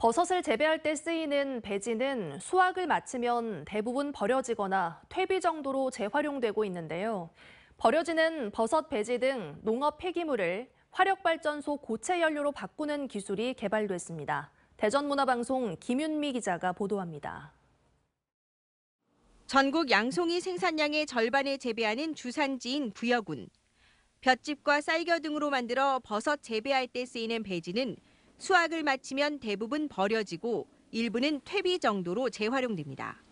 버섯을 재배할 때 쓰이는 배지는 수확을 마치면 대부분 버려지거나 퇴비 정도로 재활용되고 있는데요. 버려지는 버섯 배지 등 농업 폐기물을 화력발전소 고체 연료로 바꾸는 기술이 개발됐습니다. 대전문화방송 김윤미 기자가 보도합니다. 전국 양송이 생산량의 절반을 재배하는 주산지인 부여군. 볏짚과 쌀겨 등으로 만들어 버섯 재배할 때 쓰이는 배지는 수확을 마치면 대부분 버려지고 일부는 퇴비 정도로 재활용됩니다.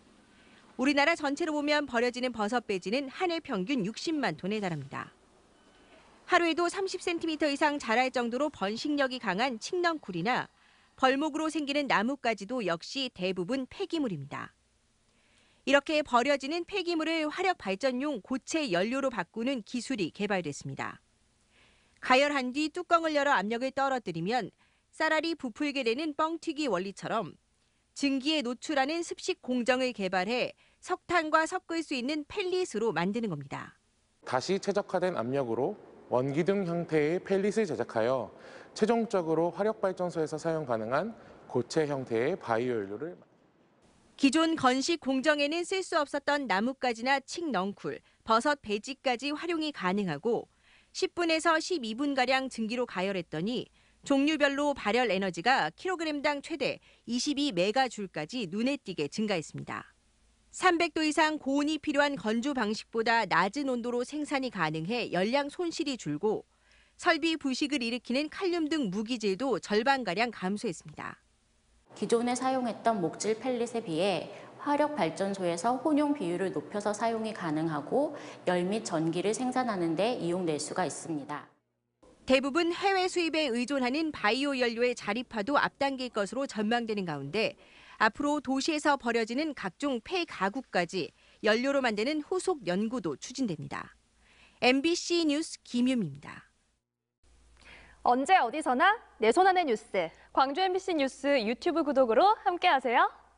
우리나라 전체로 보면 버려지는 버섯 배지는 한 해 평균 60만 톤에 달합니다. 하루에도 30cm 이상 자랄 정도로 번식력이 강한 칡넝쿨이나 벌목으로 생기는 나뭇가지도 역시 대부분 폐기물입니다. 이렇게 버려지는 폐기물을 화력 발전용 고체 연료로 바꾸는 기술이 개발됐습니다. 가열한 뒤 뚜껑을 열어 압력을 떨어뜨리면 쌀알이 부풀게 되는 뻥튀기 원리처럼 증기에 노출하는 습식 공정을 개발해 석탄과 섞을 수 있는 펠릿으로 만드는 겁니다. 다시 최적화된 압력으로 원기 등 형태의 펠릿을 제작하여 최종적으로 화력발전소에서 사용 가능한 고체 형태의 바이오연료를 기존 건식 공정에는 쓸 수 없었던 나뭇가지나 칡넝쿨, 버섯 배지까지 활용이 가능하고 10분에서 12분가량 증기로 가열했더니 종류별로 발열 에너지가 킬로그램당 최대 22메가줄까지 눈에 띄게 증가했습니다. 300도 이상 고온이 필요한 건조 방식보다 낮은 온도로 생산이 가능해 열량 손실이 줄고 설비 부식을 일으키는 칼륨 등 무기질도 절반가량 감소했습니다. 기존에 사용했던 목질 펠릿에 비해 화력 발전소에서 혼용 비율을 높여서 사용이 가능하고 열 및 전기를 생산하는 데 이용될 수가 있습니다. 대부분 해외 수입에 의존하는 바이오 연료의 자립화도 앞당길 것으로 전망되는 가운데 앞으로 도시에서 버려지는 각종 폐가구까지 연료로 만드는 후속 연구도 추진됩니다. MBC 뉴스 김유미입니다. 언제 어디서나 내 손안의 뉴스. 광주 MBC 뉴스 유튜브 구독으로 함께하세요.